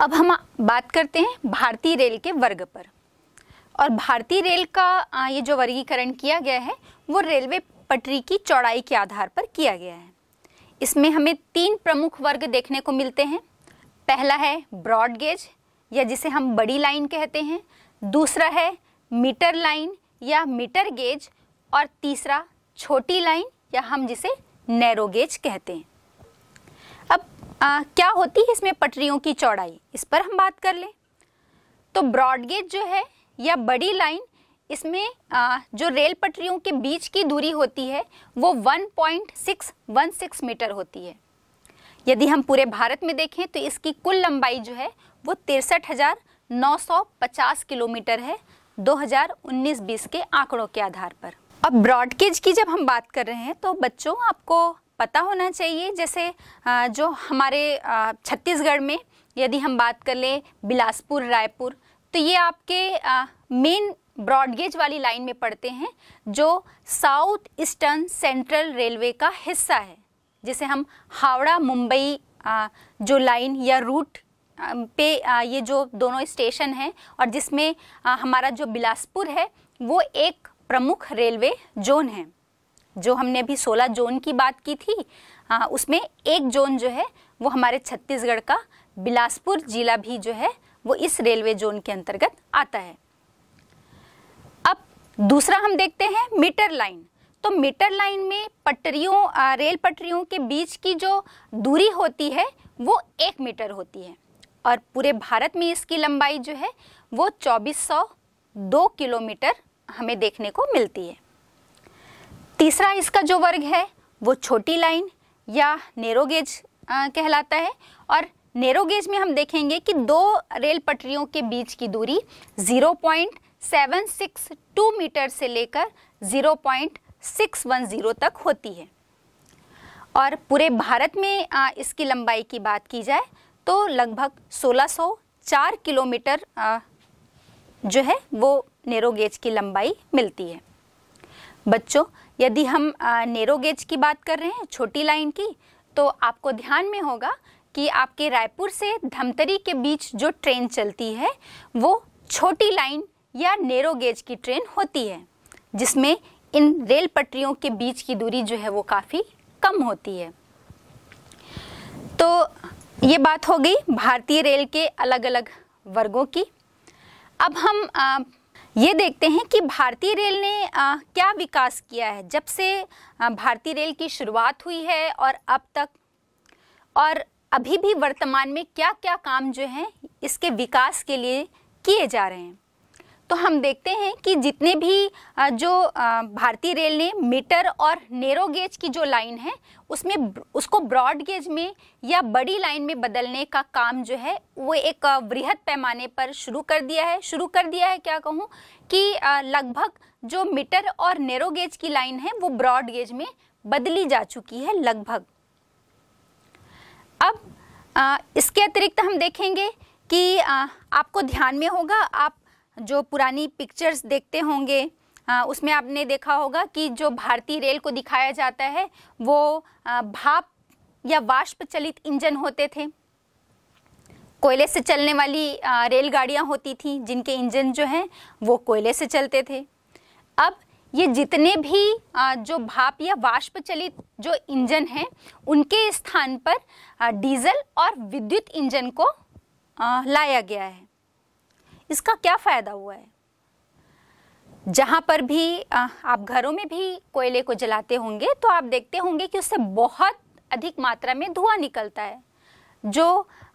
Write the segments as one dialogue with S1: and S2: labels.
S1: अब हम बात करते हैं भारतीय रेल के वर्ग पर और भारतीय रेल का ये जो वर्गीकरण किया गया है वो रेलवे पटरी की चौड़ाई के आधार पर किया गया है इसमें हमें तीन प्रमुख वर्ग देखने को मिलते हैं पहला है ब्रॉड गेज या जिसे हम बड़ी लाइन कहते हैं दूसरा है मीटर लाइन या मीटर गेज और तीसरा छोटी लाइन या हम जिसे नैरो गेज कहते हैं आ, क्या होती है इसमें पटरियों की चौड़ाई इस पर हम बात कर लें तो ब्रॉडगेज जो है या बड़ी लाइन इसमें आ, जो रेल पटरियों के बीच की दूरी होती है वो 1.616 मीटर होती है यदि हम पूरे भारत में देखें तो इसकी कुल लंबाई जो है वो तिरसठ किलोमीटर है 2019-20 के आंकड़ों के आधार पर अब ब्रॉडगेज की जब हम बात कर रहे हैं तो बच्चों आपको पता होना चाहिए जैसे जो हमारे छत्तीसगढ़ में यदि हम बात कर लें बिलासपुर रायपुर तो ये आपके मेन ब्रॉडगेज वाली लाइन में पड़ते हैं जो साउथ ईस्टर्न सेंट्रल रेलवे का हिस्सा है जिसे हम हावड़ा मुंबई जो लाइन या रूट पे ये जो दोनों स्टेशन हैं और जिसमें हमारा जो बिलासपुर है वो एक प्रमुख रेलवे जोन है जो हमने अभी 16 जोन की बात की थी आ, उसमें एक जोन जो है वो हमारे छत्तीसगढ़ का बिलासपुर जिला भी जो है वो इस रेलवे जोन के अंतर्गत आता है अब दूसरा हम देखते हैं मीटर लाइन तो मीटर लाइन में पटरियों रेल पटरियों के बीच की जो दूरी होती है वो एक मीटर होती है और पूरे भारत में इसकी लंबाई जो है वो 2402 किलोमीटर हमें देखने को मिलती है तीसरा इसका जो वर्ग है वो छोटी लाइन या नेरो गेज कहलाता है और नेरो गेज में हम देखेंगे कि दो रेल पटरियों के बीच की दूरी 0.762 मीटर से लेकर 0.610 तक होती है और पूरे भारत में इसकी लंबाई की बात की जाए तो लगभग 1604 किलोमीटर जो है वो नेरो गेज की लंबाई मिलती है बच्चों यदि हम नेरो गेज की बात कर रहे हैं छोटी लाइन की तो आपको ध्यान में होगा कि आपके रायपुर से धमतरी के बीच जो ट्रेन चलती है वो छोटी लाइन या नेरो गेज की ट्रेन होती है जिसमें इन रेल पटरियों के बीच की दूरी जो है वो काफ़ी कम होती है तो ये बात हो गई भारतीय रेल के अलग अलग वर्गों की अब हम ये देखते हैं कि भारतीय रेल ने आ, क्या विकास किया है जब से भारतीय रेल की शुरुआत हुई है और अब तक और अभी भी वर्तमान में क्या क्या काम जो हैं इसके विकास के लिए किए जा रहे हैं तो हम देखते हैं कि जितने भी जो भारतीय रेल ने मीटर और नेरो गेज की जो लाइन है उसमें उसको ब्रॉड गेज में या बड़ी लाइन में बदलने का काम जो है वो एक वृहद पैमाने पर शुरू कर दिया है शुरू कर दिया है क्या कहूँ कि लगभग जो मीटर और नेरो गेज की लाइन है वो ब्रॉड गेज में बदली जा चुकी है लगभग अब इसके अतिरिक्त हम देखेंगे कि आपको ध्यान में होगा आप जो पुरानी पिक्चर्स देखते होंगे आ, उसमें आपने देखा होगा कि जो भारतीय रेल को दिखाया जाता है वो आ, भाप या वाष्प चलित इंजन होते थे कोयले से चलने वाली रेलगाड़ियाँ होती थी जिनके इंजन जो हैं वो कोयले से चलते थे अब ये जितने भी जो भाप या वाष्प चलित जो इंजन हैं उनके स्थान पर डीजल और विद्युत इंजन को लाया गया है इसका क्या फ़ायदा हुआ है जहाँ पर भी आप घरों में भी कोयले को जलाते होंगे तो आप देखते होंगे कि उससे बहुत अधिक मात्रा में धुआं निकलता है जो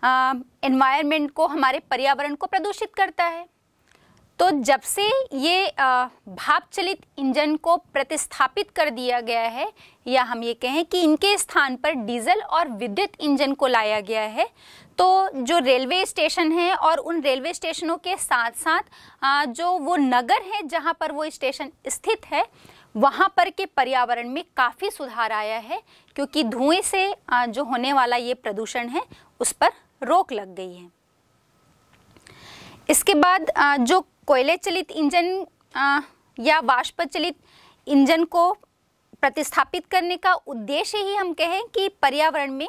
S1: एनवायरनमेंट को हमारे पर्यावरण को प्रदूषित करता है तो जब से ये भाप चलित इंजन को प्रतिस्थापित कर दिया गया है या हम ये कहें कि इनके स्थान पर डीजल और विद्युत इंजन को लाया गया है तो जो रेलवे स्टेशन है और उन रेलवे स्टेशनों के साथ साथ जो वो नगर है जहाँ पर वो स्टेशन स्थित है वहाँ पर के पर्यावरण में काफ़ी सुधार आया है क्योंकि धुएं से जो होने वाला ये प्रदूषण है उस पर रोक लग गई है इसके बाद जो कोयले चलित इंजन या वाष्प चलित इंजन को प्रतिस्थापित करने का उद्देश्य ही हम कहें कि पर्यावरण में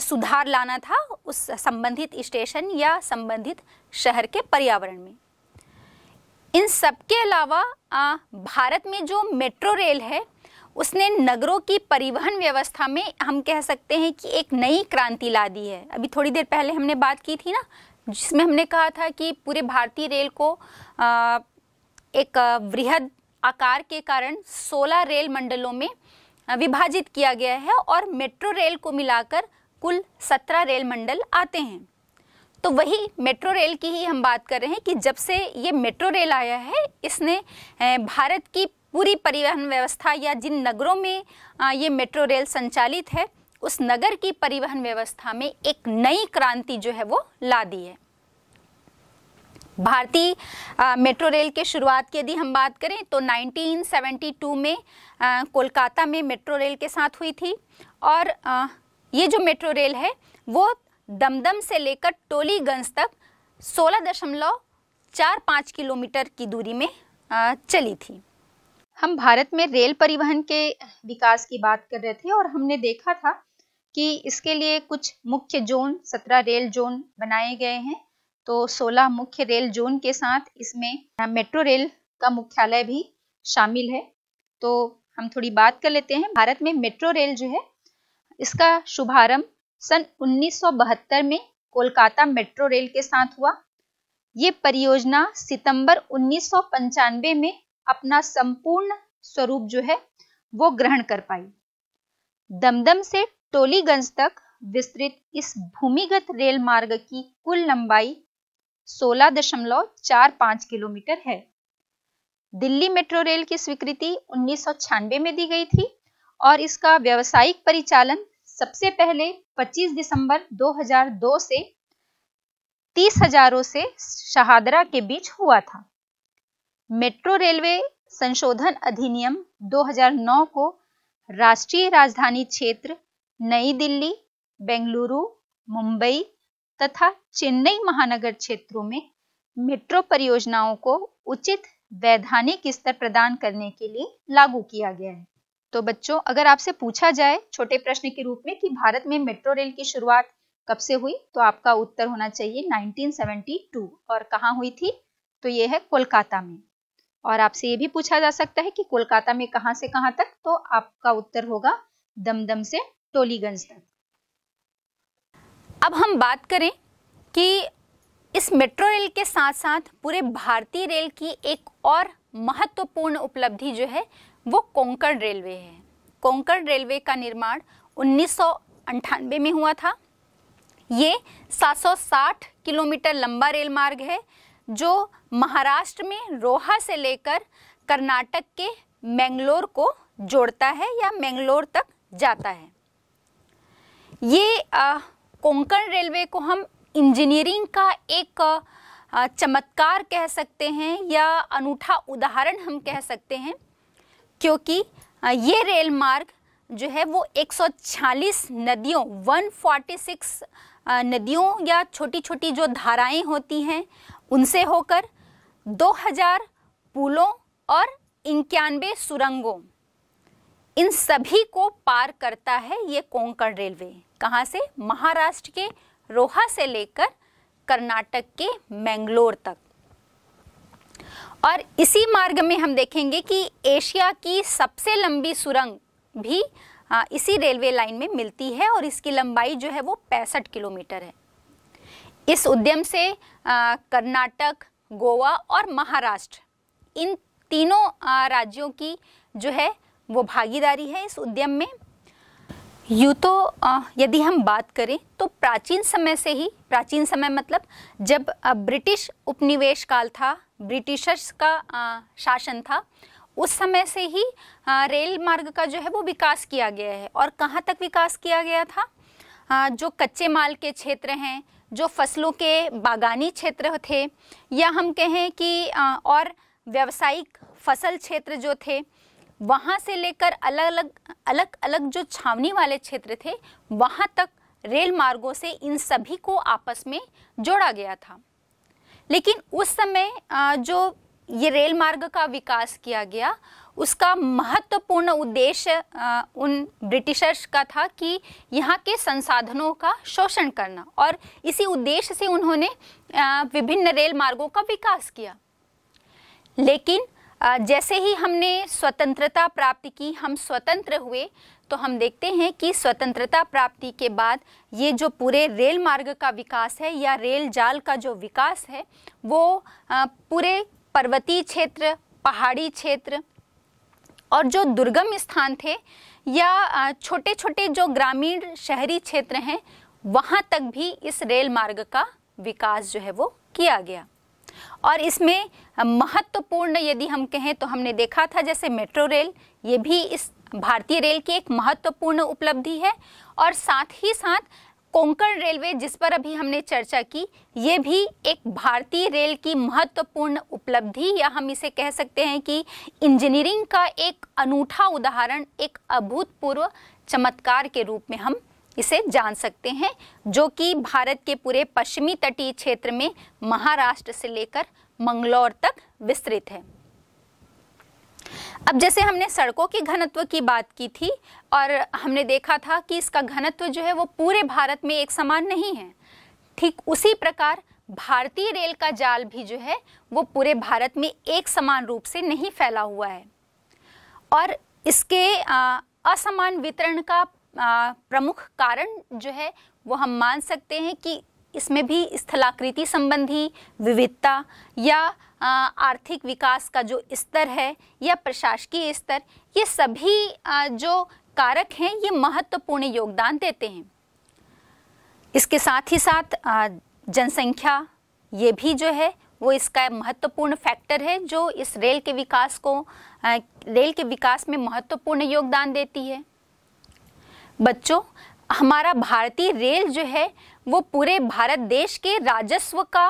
S1: सुधार लाना था उस संबंधित स्टेशन या संबंधित शहर के पर्यावरण में इन सब के अलावा भारत में जो मेट्रो रेल है उसने नगरों की परिवहन व्यवस्था में हम कह सकते हैं कि एक नई क्रांति ला दी है अभी थोड़ी देर पहले हमने बात की थी ना जिसमें हमने कहा था कि पूरे भारतीय रेल को एक वृहद आकार के कारण 16 रेल मंडलों में विभाजित किया गया है और मेट्रो रेल को मिलाकर कुल सत्रह रेल मंडल आते हैं तो वही मेट्रो रेल की ही हम बात कर रहे हैं कि जब से ये मेट्रो रेल आया है इसने भारत की पूरी परिवहन व्यवस्था या जिन नगरों में ये मेट्रो रेल संचालित है उस नगर की परिवहन व्यवस्था में एक नई क्रांति जो है वो ला दी है भारतीय मेट्रो रेल के शुरुआत की यदि हम बात करें तो 1972 में कोलकाता में मेट्रो रेल के साथ हुई थी और आ, ये जो मेट्रो रेल है वो दमदम से लेकर टोलीगंज तक सोलह दशमलव चार पाँच किलोमीटर की दूरी में चली थी हम भारत में रेल परिवहन के विकास की बात कर रहे थे और हमने देखा था कि इसके लिए कुछ मुख्य जोन सत्रह रेल जोन बनाए गए हैं तो सोलह मुख्य रेल जोन के साथ इसमें मेट्रो रेल का मुख्यालय भी शामिल है तो हम थोड़ी बात कर लेते हैं भारत में मेट्रो रेल जो है इसका शुभारंभ सन 1972 में कोलकाता मेट्रो रेल के साथ हुआ ये परियोजना सितंबर उन्नीस में अपना संपूर्ण स्वरूप जो है वो ग्रहण कर पाई दमदम से टोलीगंज तक विस्तृत इस भूमिगत रेल मार्ग की कुल लंबाई 16.45 किलोमीटर है दिल्ली मेट्रो रेल की स्वीकृति उन्नीस में दी गई थी और इसका व्यावसायिक परिचालन सबसे पहले 25 दिसंबर 2002 से तीस हजारों से शहादरा के बीच हुआ था मेट्रो रेलवे संशोधन अधिनियम 2009 को राष्ट्रीय राजधानी क्षेत्र नई दिल्ली बेंगलुरु मुंबई तथा चेन्नई महानगर क्षेत्रों में मेट्रो परियोजनाओं को उचित वैधानिक स्तर प्रदान करने के लिए लागू किया गया है तो बच्चों अगर आपसे पूछा जाए छोटे प्रश्न के रूप में कि भारत में मेट्रो रेल की शुरुआत कब से हुई तो आपका उत्तर होना चाहिए 1972 और कहा हुई थी तो ये है कोलकाता में और आपसे ये भी पूछा जा सकता है कि कोलकाता में कहा से कहां तक तो आपका उत्तर होगा दमदम से टोलीगंज तक अब हम बात करें कि इस मेट्रो रेल के साथ साथ पूरे भारतीय रेल की एक और महत्वपूर्ण उपलब्धि जो है वो कोंकण रेलवे है कोंकण रेलवे का निर्माण उन्नीस में हुआ था ये 760 किलोमीटर लंबा रेल मार्ग है जो महाराष्ट्र में रोहा से लेकर कर्नाटक के मैंगलोर को जोड़ता है या मैंगलोर तक जाता है ये कोंकण रेलवे को हम इंजीनियरिंग का एक चमत्कार कह सकते हैं या अनूठा उदाहरण हम कह सकते हैं क्योंकि ये रेल मार्ग जो है वो 140 नदियों 146 नदियों या छोटी छोटी जो धाराएं होती हैं उनसे होकर 2000 पुलों और इक्यानवे सुरंगों इन सभी को पार करता है ये कोंकण रेलवे कहाँ से महाराष्ट्र के रोहा से लेकर कर्नाटक के मैंगलोर तक और इसी मार्ग में हम देखेंगे कि एशिया की सबसे लंबी सुरंग भी हाँ, इसी रेलवे लाइन में मिलती है और इसकी लंबाई जो है वो पैंसठ किलोमीटर है इस उद्यम से हाँ, कर्नाटक गोवा और महाराष्ट्र इन तीनों हाँ, राज्यों की जो है वो भागीदारी है इस उद्यम में यूँ तो यदि हम बात करें तो प्राचीन समय से ही प्राचीन समय मतलब जब ब्रिटिश उपनिवेश काल था ब्रिटिशर्स का शासन था उस समय से ही रेल मार्ग का जो है वो विकास किया गया है और कहाँ तक विकास किया गया था जो कच्चे माल के क्षेत्र हैं जो फसलों के बागानी क्षेत्र थे या हम कहें कि और व्यावसायिक फसल क्षेत्र जो थे वहाँ से लेकर अलग अलग अलग अलग जो छावनी वाले क्षेत्र थे वहाँ तक रेल मार्गों से इन सभी को आपस में जोड़ा गया था लेकिन उस समय जो ये रेल मार्ग का विकास किया गया उसका महत्वपूर्ण उद्देश्य उन ब्रिटिशर्स का था कि यहाँ के संसाधनों का शोषण करना और इसी उद्देश्य से उन्होंने विभिन्न रेल मार्गों का विकास किया लेकिन जैसे ही हमने स्वतंत्रता प्राप्ति की हम स्वतंत्र हुए तो हम देखते हैं कि स्वतंत्रता प्राप्ति के बाद ये जो पूरे रेल मार्ग का विकास है या रेल जाल का जो विकास है वो पूरे पर्वतीय क्षेत्र पहाड़ी क्षेत्र और जो दुर्गम स्थान थे या छोटे छोटे जो ग्रामीण शहरी क्षेत्र हैं वहाँ तक भी इस रेल मार्ग का विकास जो है वो किया गया और इसमें महत्वपूर्ण यदि हम कहें तो हमने देखा था जैसे मेट्रो रेल ये भी इस भारतीय रेल की एक महत्वपूर्ण उपलब्धि है और साथ ही साथ कोंकण रेलवे जिस पर अभी हमने चर्चा की ये भी एक भारतीय रेल की महत्वपूर्ण उपलब्धि या हम इसे कह सकते हैं कि इंजीनियरिंग का एक अनूठा उदाहरण एक अभूतपूर्व चमत्कार के रूप में हम इसे जान सकते हैं जो कि भारत के पूरे पश्चिमी तटीय क्षेत्र में महाराष्ट्र से लेकर मंगलौर तक विस्तृत है अब जैसे हमने सड़कों के घनत्व की बात की थी और हमने देखा था कि इसका घनत्व जो है वो पूरे भारत में एक समान नहीं है ठीक उसी प्रकार भारतीय रेल का जाल भी जो है वो पूरे भारत में एक समान रूप से नहीं फैला हुआ है और इसके असमान वितरण का प्रमुख कारण जो है वो हम मान सकते हैं कि इसमें भी स्थलाकृति संबंधी विविधता या आर्थिक विकास का जो स्तर है या प्रशासकीय स्तर ये सभी जो कारक हैं ये महत्वपूर्ण योगदान देते हैं इसके साथ ही साथ जनसंख्या ये भी जो है वो इसका महत्वपूर्ण फैक्टर है जो इस रेल के विकास को रेल के विकास में महत्वपूर्ण योगदान देती है बच्चों हमारा भारतीय रेल जो है वो पूरे भारत देश के राजस्व का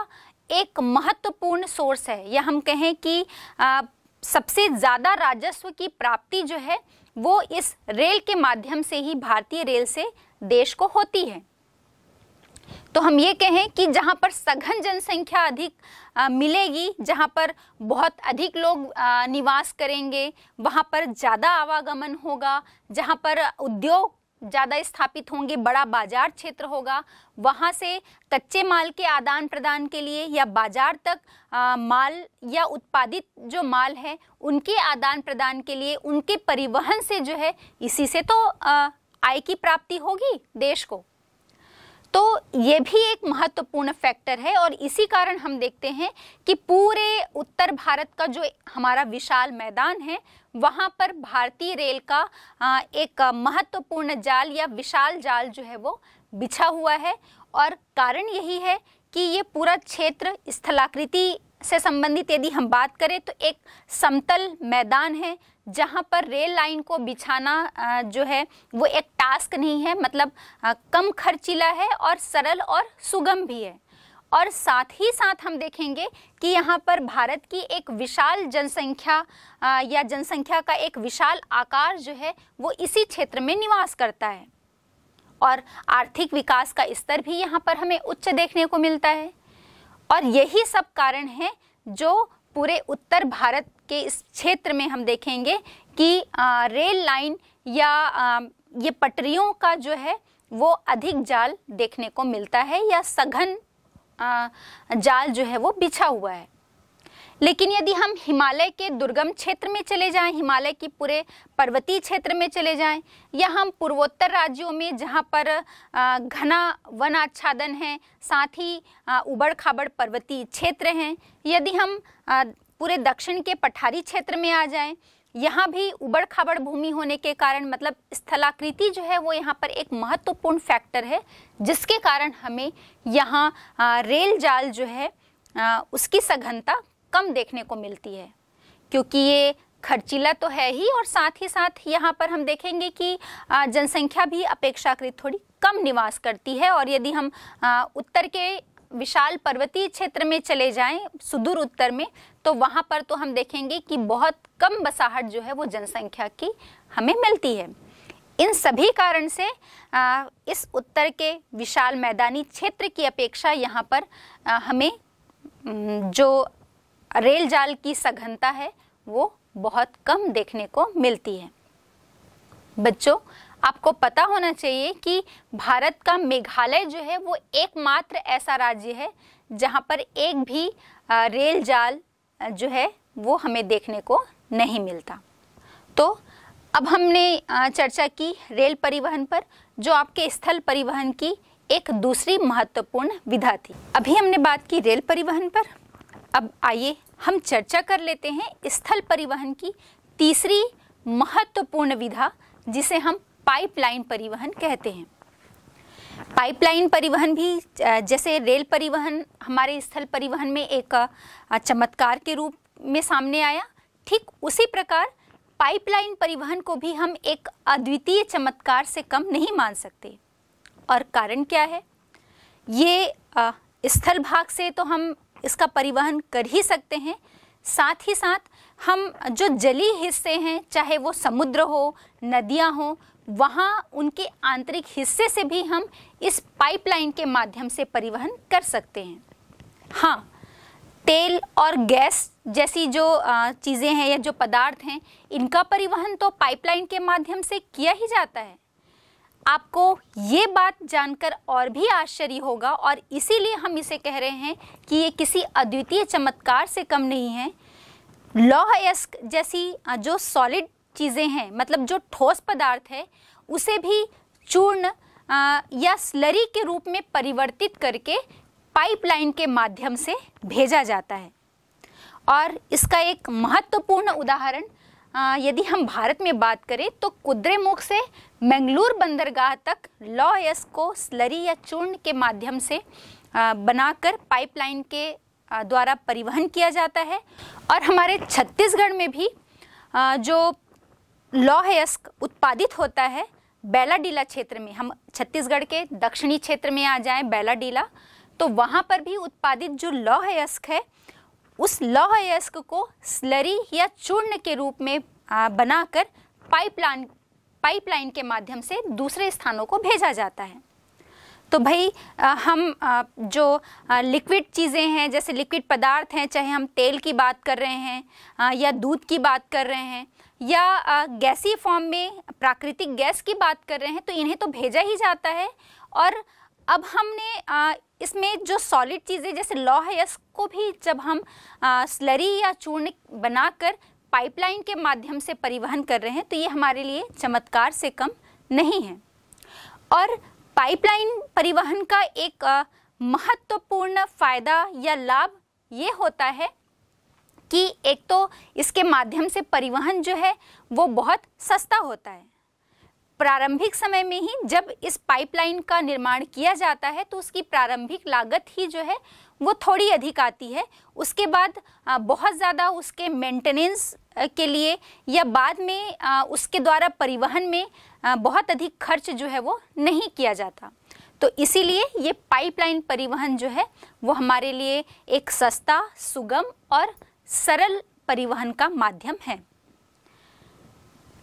S1: एक महत्वपूर्ण सोर्स है या हम कहें कि आ, सबसे ज़्यादा राजस्व की प्राप्ति जो है वो इस रेल के माध्यम से ही भारतीय रेल से देश को होती है तो हम ये कहें कि जहाँ पर सघन जनसंख्या अधिक आ, मिलेगी जहाँ पर बहुत अधिक लोग आ, निवास करेंगे वहाँ पर ज़्यादा आवागमन होगा जहाँ पर उद्योग ज़्यादा स्थापित होंगे बड़ा बाजार क्षेत्र होगा वहां से कच्चे माल के आदान प्रदान के लिए या बाजार तक आ, माल या उत्पादित जो माल है उनके आदान प्रदान के लिए उनके परिवहन से जो है इसी से तो आ, आय की प्राप्ति होगी देश को तो ये भी एक महत्वपूर्ण फैक्टर है और इसी कारण हम देखते हैं कि पूरे भारत का जो हमारा विशाल मैदान है वहाँ पर भारतीय रेल का एक महत्वपूर्ण जाल या विशाल जाल जो है वो बिछा हुआ है और कारण यही है कि ये पूरा क्षेत्र स्थलाकृति से संबंधित यदि हम बात करें तो एक समतल मैदान है जहाँ पर रेल लाइन को बिछाना जो है वो एक टास्क नहीं है मतलब कम खर्चीला है और सरल और सुगम भी है और साथ ही साथ हम देखेंगे कि यहाँ पर भारत की एक विशाल जनसंख्या या जनसंख्या का एक विशाल आकार जो है वो इसी क्षेत्र में निवास करता है और आर्थिक विकास का स्तर भी यहाँ पर हमें उच्च देखने को मिलता है और यही सब कारण है जो पूरे उत्तर भारत के इस क्षेत्र में हम देखेंगे कि रेल लाइन या ये पटरियों का जो है वो अधिक जाल देखने को मिलता है या सघन जाल जो है वो बिछा हुआ है लेकिन यदि हम हिमालय के दुर्गम क्षेत्र में चले जाएं हिमालय की पूरे पर्वतीय क्षेत्र में चले जाएं या हम पूर्वोत्तर राज्यों में जहाँ पर घना वन आच्छादन है साथ ही उबड़ खाबड़ पर्वतीय क्षेत्र हैं यदि हम पूरे दक्षिण के पठारी क्षेत्र में आ जाएं यहाँ भी उबड़ खाबड़ भूमि होने के कारण मतलब स्थलाकृति जो है वो यहाँ पर एक महत्वपूर्ण फैक्टर है जिसके कारण हमें यहाँ रेल जाल जो है आ, उसकी सघनता कम देखने को मिलती है क्योंकि ये खर्चीला तो है ही और साथ ही साथ यहाँ पर हम देखेंगे कि जनसंख्या भी अपेक्षाकृत थोड़ी कम निवास करती है और यदि हम उत्तर के विशाल पर्वतीय क्षेत्र में चले जाएं सुदूर उत्तर में तो वहां पर तो हम देखेंगे कि बहुत कम बसाहट जो है वो जनसंख्या की हमें मिलती है इन सभी कारण से आ, इस उत्तर के विशाल मैदानी क्षेत्र की अपेक्षा यहाँ पर आ, हमें जो रेल जाल की सघनता है वो बहुत कम देखने को मिलती है बच्चों आपको पता होना चाहिए कि भारत का मेघालय जो है वो एकमात्र ऐसा राज्य है जहाँ पर एक भी रेल जाल जो है वो हमें देखने को नहीं मिलता तो अब हमने चर्चा की रेल परिवहन पर जो आपके स्थल परिवहन की एक दूसरी महत्वपूर्ण विधा थी अभी हमने बात की रेल परिवहन पर अब आइए हम चर्चा कर लेते हैं स्थल परिवहन की तीसरी महत्वपूर्ण विधा जिसे हम पाइपलाइन परिवहन कहते हैं पाइपलाइन परिवहन भी जैसे रेल परिवहन हमारे स्थल परिवहन में एक चमत्कार के रूप में सामने आया ठीक उसी प्रकार पाइपलाइन परिवहन को भी हम एक अद्वितीय चमत्कार से कम नहीं मान सकते और कारण क्या है ये स्थल भाग से तो हम इसका परिवहन कर ही सकते हैं साथ ही साथ हम जो जली हिस्से हैं चाहे वो समुद्र हो नदियाँ हों वहाँ उनके आंतरिक हिस्से से भी हम इस पाइपलाइन के माध्यम से परिवहन कर सकते हैं हाँ तेल और गैस जैसी जो चीज़ें हैं या जो पदार्थ हैं इनका परिवहन तो पाइपलाइन के माध्यम से किया ही जाता है आपको ये बात जानकर और भी आश्चर्य होगा और इसीलिए हम इसे कह रहे हैं कि ये किसी अद्वितीय चमत्कार से कम नहीं है लौह अयस्क जैसी जो सॉलिड चीज़ें हैं मतलब जो ठोस पदार्थ है उसे भी चूर्ण या स्लरी के रूप में परिवर्तित करके पाइपलाइन के माध्यम से भेजा जाता है और इसका एक महत्वपूर्ण उदाहरण यदि हम भारत में बात करें तो कुद्रेमुख से मंगलूर बंदरगाह तक लॉ एस को स्लरी या चूर्ण के माध्यम से बनाकर पाइपलाइन के द्वारा परिवहन किया जाता है और हमारे छत्तीसगढ़ में भी जो लौह अयस्क उत्पादित होता है बैलाडीला क्षेत्र में हम छत्तीसगढ़ के दक्षिणी क्षेत्र में आ जाएं बैलाडीला तो वहाँ पर भी उत्पादित जो लौह अयस्क है उस लौह अयस्क को स्लरी या चूर्ण के रूप में बनाकर पाइपलाइन पाइपलाइन के माध्यम से दूसरे स्थानों को भेजा जाता है तो भाई हम जो लिक्विड चीज़ें हैं जैसे लिक्विड पदार्थ हैं चाहे हम तेल की बात कर रहे हैं या दूध की बात कर रहे हैं या गैसी फॉर्म में प्राकृतिक गैस की बात कर रहे हैं तो इन्हें तो भेजा ही जाता है और अब हमने इसमें जो सॉलिड चीज़ें जैसे लॉ है इसको भी जब हम स्लरी या चूर्ण बनाकर पाइपलाइन के माध्यम से परिवहन कर रहे हैं तो ये हमारे लिए चमत्कार से कम नहीं है और पाइपलाइन परिवहन का एक महत्वपूर्ण फ़ायदा या लाभ ये होता है कि एक तो इसके माध्यम से परिवहन जो है वो बहुत सस्ता होता है प्रारंभिक समय में ही जब इस पाइपलाइन का निर्माण किया जाता है तो उसकी प्रारंभिक लागत ही जो है वो थोड़ी अधिक आती है उसके बाद बहुत ज़्यादा उसके मेंटेनेंस के लिए या बाद में उसके द्वारा परिवहन में बहुत अधिक खर्च जो है वो नहीं किया जाता तो इसीलिए ये पाइपलाइन परिवहन जो है वो हमारे लिए एक सस्ता सुगम और सरल परिवहन का माध्यम है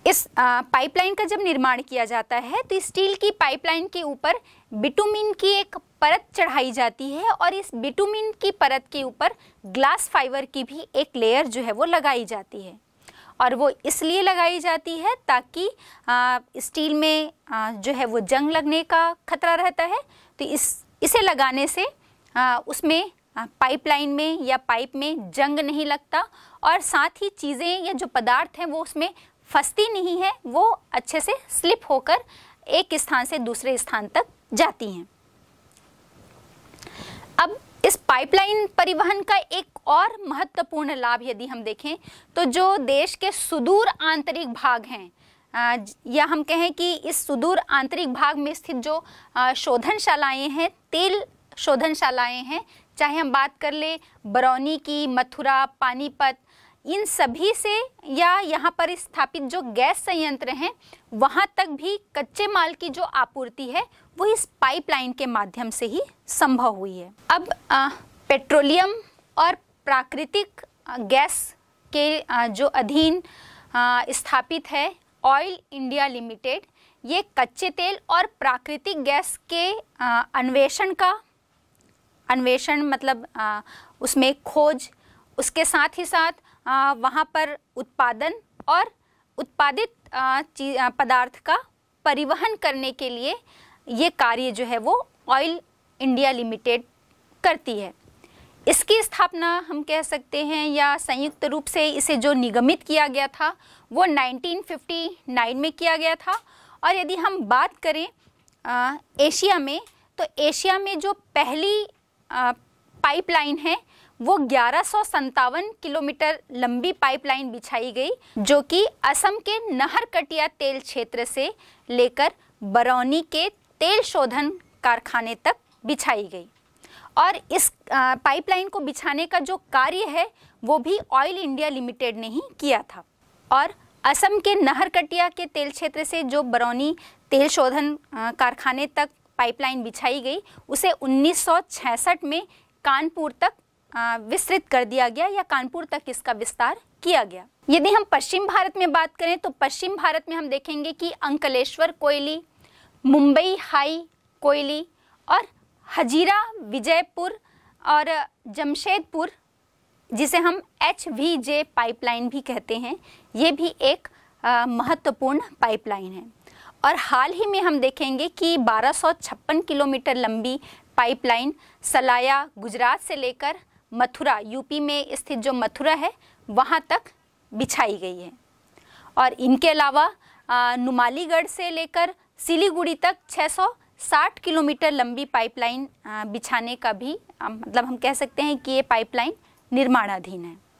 S1: इस पाइपलाइन का जब निर्माण किया जाता है तो स्टील की पाइपलाइन के ऊपर बिटुमिन की एक परत चढ़ाई जाती है और इस बिटुमिन की परत के ऊपर ग्लास फाइबर की भी एक लेयर जो है वो लगाई जाती है और वो इसलिए लगाई जाती है ताकि आ, स्टील में आ, जो है वो जंग लगने का खतरा रहता है तो इस इसे लगाने से आ, उसमें पाइपलाइन हाँ, में या पाइप में जंग नहीं लगता और साथ ही चीज़ें या जो पदार्थ हैं वो उसमें फंसती नहीं है वो अच्छे से स्लिप होकर एक स्थान से दूसरे स्थान तक जाती हैं अब इस पाइपलाइन परिवहन का एक और महत्वपूर्ण लाभ यदि हम देखें तो जो देश के सुदूर आंतरिक भाग हैं या हम कहें कि इस सुदूर आंतरिक भाग में स्थित जो शोधनशालाएं हैं तेल शोधनशालाएं हैं चाहे हम बात कर ले बरौनी की मथुरा पानीपत इन सभी से या यहाँ पर स्थापित जो गैस संयंत्र हैं वहाँ तक भी कच्चे माल की जो आपूर्ति है वो इस पाइपलाइन के माध्यम से ही संभव हुई है अब आ, पेट्रोलियम और प्राकृतिक गैस के आ, जो अधीन आ, स्थापित है ऑयल इंडिया लिमिटेड ये कच्चे तेल और प्राकृतिक गैस के अन्वेषण का अन्वेषण मतलब आ, उसमें खोज उसके साथ ही साथ वहाँ पर उत्पादन और उत्पादित आ, पदार्थ का परिवहन करने के लिए ये कार्य जो है वो ऑयल इंडिया लिमिटेड करती है इसकी स्थापना हम कह सकते हैं या संयुक्त रूप से इसे जो निगमित किया गया था वो 1959 में किया गया था और यदि हम बात करें आ, एशिया में तो एशिया में जो पहली पाइपलाइन है वो ग्यारह किलोमीटर लंबी पाइपलाइन बिछाई गई जो कि असम के नहरकटिया तेल क्षेत्र से लेकर बरौनी के तेल शोधन कारखाने तक बिछाई गई और इस पाइपलाइन को बिछाने का जो कार्य है वो भी ऑयल इंडिया लिमिटेड ने ही किया था और असम के नहरकटिया के तेल क्षेत्र से जो बरौनी तेल शोधन कारखाने तक पाइपलाइन बिछाई गई उसे 1966 में कानपुर तक विस्तृत कर दिया गया या कानपुर तक इसका विस्तार किया गया यदि हम पश्चिम भारत में बात करें तो पश्चिम भारत में हम देखेंगे कि अंकलेश्वर कोयली मुंबई हाई कोयली और हजीरा विजयपुर और जमशेदपुर जिसे हम एच वी जे पाइपलाइन भी कहते हैं ये भी एक महत्वपूर्ण पाइपलाइन है और हाल ही में हम देखेंगे कि बारह किलोमीटर लंबी पाइपलाइन सलाया गुजरात से लेकर मथुरा यूपी में स्थित जो मथुरा है वहाँ तक बिछाई गई है और इनके अलावा नुमालीगढ़ से लेकर सिलीगुड़ी तक 660 किलोमीटर लंबी पाइपलाइन बिछाने का भी मतलब हम कह सकते हैं कि ये पाइपलाइन निर्माणाधीन है